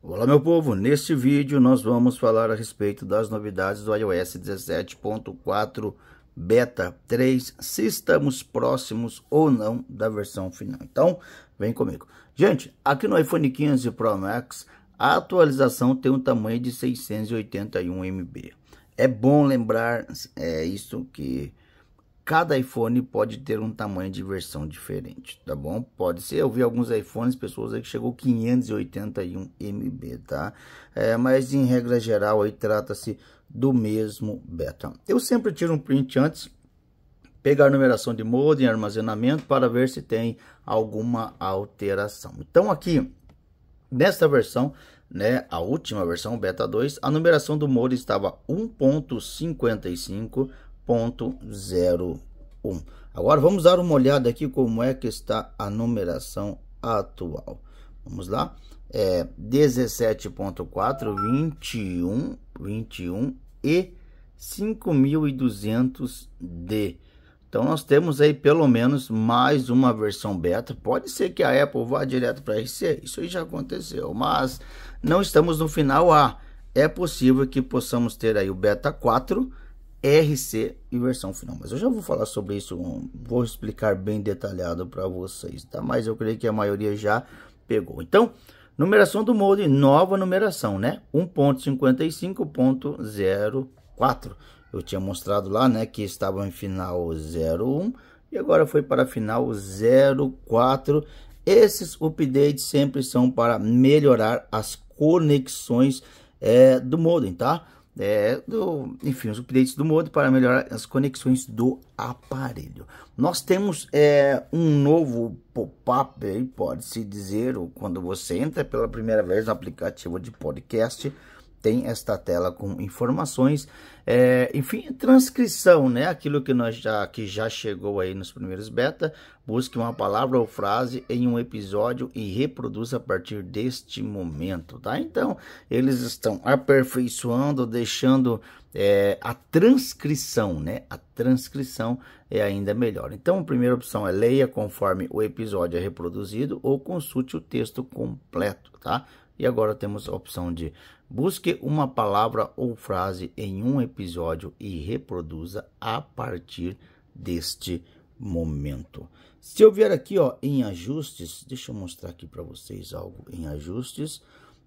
Olá meu povo, neste vídeo nós vamos falar a respeito das novidades do iOS 17.4 Beta 3, se estamos próximos ou não da versão final. Então, vem comigo. Gente, aqui no iPhone 15 Pro Max, a atualização tem um tamanho de 681 MB. É bom lembrar é isso que Cada iPhone pode ter um tamanho de versão diferente, tá bom? Pode ser, eu vi alguns iPhones, pessoas aí que chegou 581 MB, tá? É, mas em regra geral aí trata-se do mesmo beta. Eu sempre tiro um print antes, pegar numeração de modem, armazenamento, para ver se tem alguma alteração. Então aqui, nesta versão, né, a última versão, beta 2, a numeração do modem estava 1.55 1.01. Agora vamos dar uma olhada aqui como é que está a numeração atual. Vamos lá. É 17.4, 21, 21 e 5200D. Então nós temos aí pelo menos mais uma versão beta. Pode ser que a Apple vá direto para RC, isso aí já aconteceu, mas não estamos no final A. É possível que possamos ter aí o beta 4 RC e versão final. Mas eu já vou falar sobre isso, vou explicar bem detalhado para vocês, tá? Mas eu creio que a maioria já pegou. Então, numeração do molde, nova numeração, né? 1.55.04. Eu tinha mostrado lá, né, que estava em final 01 e agora foi para final 04. Esses updates sempre são para melhorar as conexões é, do modem, tá? é, do, enfim, os updates do modo para melhorar as conexões do aparelho. Nós temos é, um novo pop-up, pode-se dizer, quando você entra pela primeira vez no aplicativo de podcast, tem esta tela com informações, é, enfim, transcrição, né? Aquilo que nós já que já chegou aí nos primeiros beta. Busque uma palavra ou frase em um episódio e reproduza a partir deste momento, tá? Então eles estão aperfeiçoando, deixando é, a transcrição, né? A transcrição é ainda melhor. Então, a primeira opção é leia conforme o episódio é reproduzido ou consulte o texto completo, tá? E agora temos a opção de busque uma palavra ou frase em um episódio e reproduza a partir deste momento. Se eu vier aqui ó, em ajustes, deixa eu mostrar aqui para vocês algo em ajustes,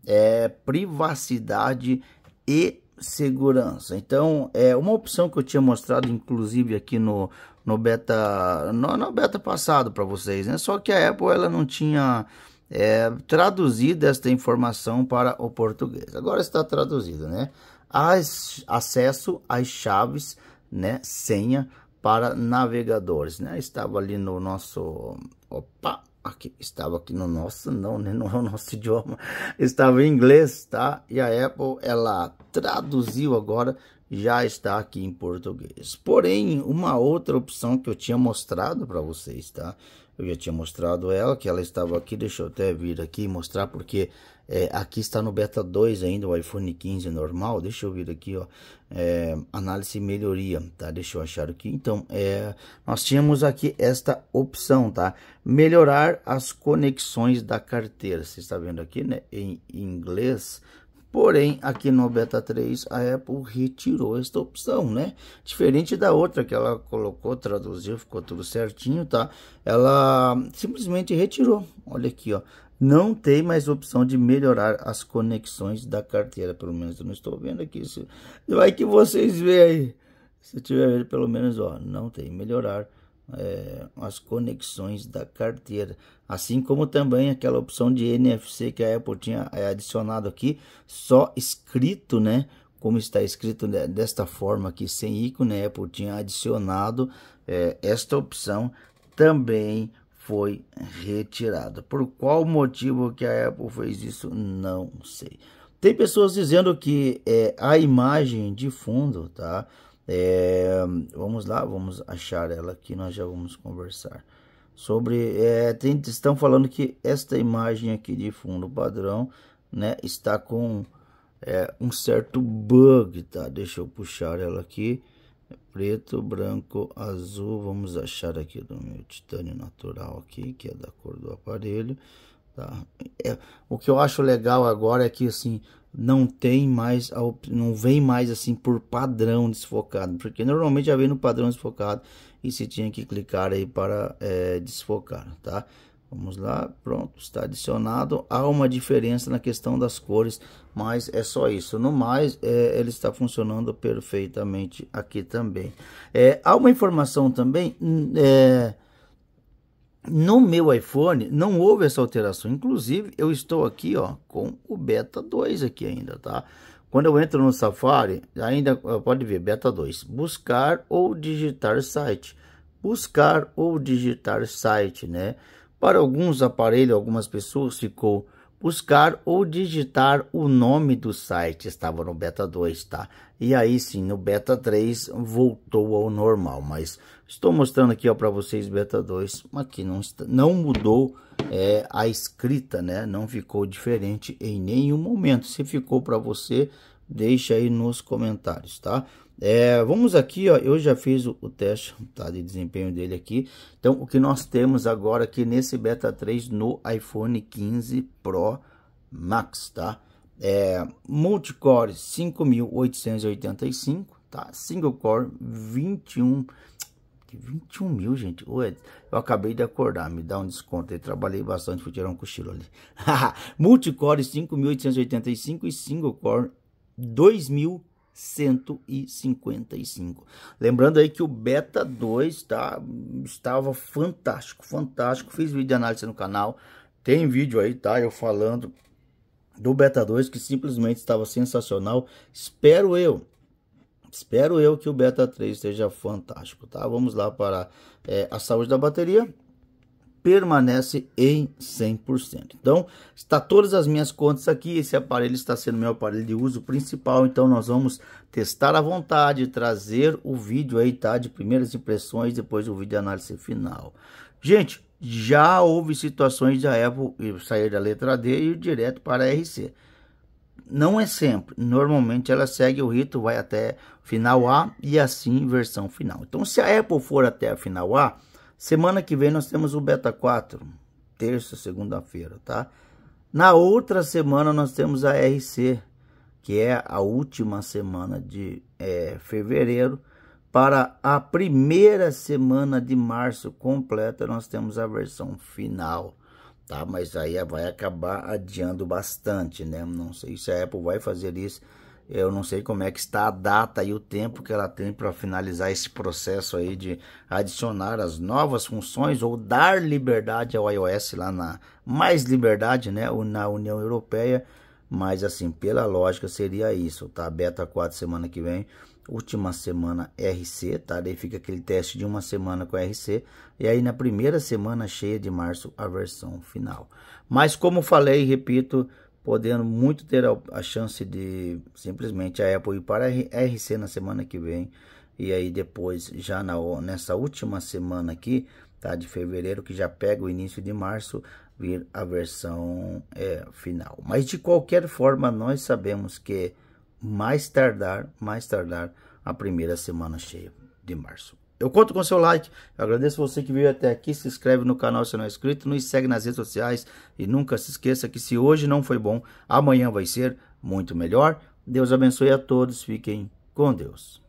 é privacidade e segurança. Então, é uma opção que eu tinha mostrado inclusive aqui no no beta no, no beta passado para vocês, né? Só que a Apple ela não tinha é, traduzida esta informação para o português. Agora está traduzido, né? As, acesso às chaves, né? Senha para navegadores, né? Estava ali no nosso... Opa! Aqui, estava aqui no nosso, não, né? Não é o nosso idioma. Estava em inglês, tá? E a Apple, ela traduziu agora, já está aqui em português. Porém, uma outra opção que eu tinha mostrado para vocês, tá? Eu já tinha mostrado ela, que ela estava aqui. Deixa eu até vir aqui mostrar, porque é, aqui está no beta 2 ainda, o iPhone 15 normal. Deixa eu vir aqui, ó. É, análise e melhoria, tá? Deixa eu achar aqui. Então, é, nós tínhamos aqui esta opção, tá? Melhorar as conexões da carteira. Você está vendo aqui, né? Em inglês, Porém, aqui no Beta 3, a Apple retirou esta opção, né? Diferente da outra que ela colocou, traduziu, ficou tudo certinho, tá? Ela simplesmente retirou. Olha aqui, ó não tem mais opção de melhorar as conexões da carteira. Pelo menos eu não estou vendo aqui isso. Vai que vocês veem aí. Se tiver vendo, pelo menos, ó, não tem. Melhorar é, as conexões da carteira. Assim como também aquela opção de NFC que a Apple tinha eh, adicionado aqui, só escrito, né? Como está escrito desta forma aqui, sem ícone, a Apple tinha adicionado é, esta opção também foi retirada. Por qual motivo que a Apple fez isso, não sei. Tem pessoas dizendo que é, a imagem de fundo, tá? É, vamos lá, vamos achar ela aqui, nós já vamos conversar sobre é, tem, estão falando que esta imagem aqui de fundo padrão né está com é, um certo bug tá deixa eu puxar ela aqui preto, branco, azul. Vamos achar aqui do meu titânio natural aqui, que é da cor do aparelho. Tá? É, o que eu acho legal agora é que assim não tem mais não vem mais assim por padrão desfocado porque normalmente já vem no padrão desfocado e se tinha que clicar aí para é, desfocar tá Vamos lá, pronto, está adicionado. Há uma diferença na questão das cores, mas é só isso. No mais, é, ele está funcionando perfeitamente aqui também. É, há uma informação também, hum, é, no meu iPhone não houve essa alteração. Inclusive, eu estou aqui ó, com o Beta 2 aqui ainda, tá? Quando eu entro no Safari, ainda pode ver, Beta 2, buscar ou digitar site. Buscar ou digitar site, né? Para alguns aparelhos, algumas pessoas ficou buscar ou digitar o nome do site, estava no beta 2, tá? E aí sim, no beta 3 voltou ao normal, mas estou mostrando aqui ó para vocês beta 2, aqui não está, não mudou é, a escrita, né? Não ficou diferente em nenhum momento. Se ficou para você, deixa aí nos comentários, tá? É, vamos aqui, ó, eu já fiz o, o, teste tá, de desempenho dele aqui. Então, o que nós temos agora aqui nesse Beta 3 no iPhone 15 Pro Max, tá? É, multicore 5.885, tá? Single core 21... 21 mil, gente. ué eu acabei de acordar, me dá um desconto. Eu trabalhei bastante, fui tirar um cochilo ali. Multicore 5.885 e single core 2155. Lembrando aí que o Beta 2 tá, estava fantástico, fantástico. Fiz vídeo de análise no canal, tem vídeo aí, tá? Eu falando do Beta 2 que simplesmente estava sensacional. Espero eu, espero eu que o Beta 3 esteja fantástico, tá? Vamos lá para é, a saúde da bateria permanece em 100%. Então, está todas as minhas contas aqui, esse aparelho está sendo meu aparelho de uso principal, então nós vamos testar à vontade, trazer o vídeo aí, tá? De primeiras impressões, depois o vídeo de análise final. Gente, já houve situações da Apple sair da letra D e ir direto para a RC. Não é sempre, normalmente ela segue o rito, vai até final A e assim versão final. Então, se a Apple for até a final A, Semana que vem nós temos o Beta 4, terça, segunda-feira, tá? Na outra semana nós temos a RC, que é a última semana de é, fevereiro. Para a primeira semana de março completa, nós temos a versão final, tá? Mas aí vai acabar adiando bastante, né? Não sei se a Apple vai fazer isso eu não sei como é que está a data e o tempo que ela tem para finalizar esse processo aí de adicionar as novas funções ou dar liberdade ao iOS lá na mais liberdade, né, na União Europeia. Mas assim, pela lógica seria isso, tá? Beta 4 semana que vem, última semana RC, tá? Daí fica aquele teste de uma semana com RC e aí na primeira semana cheia de março a versão final. Mas como falei e repito, podendo muito ter a chance de simplesmente a Apple ir para a RC na semana que vem e aí depois já na, nessa última semana aqui tá de fevereiro que já pega o início de março vir a versão é, final mas de qualquer forma nós sabemos que mais tardar mais tardar a primeira semana cheia de março eu conto com seu like. Eu agradeço você que veio até aqui. Se inscreve no canal se não é inscrito. Nos segue nas redes sociais. E nunca se esqueça que se hoje não foi bom, amanhã vai ser muito melhor. Deus abençoe a todos. Fiquem com Deus.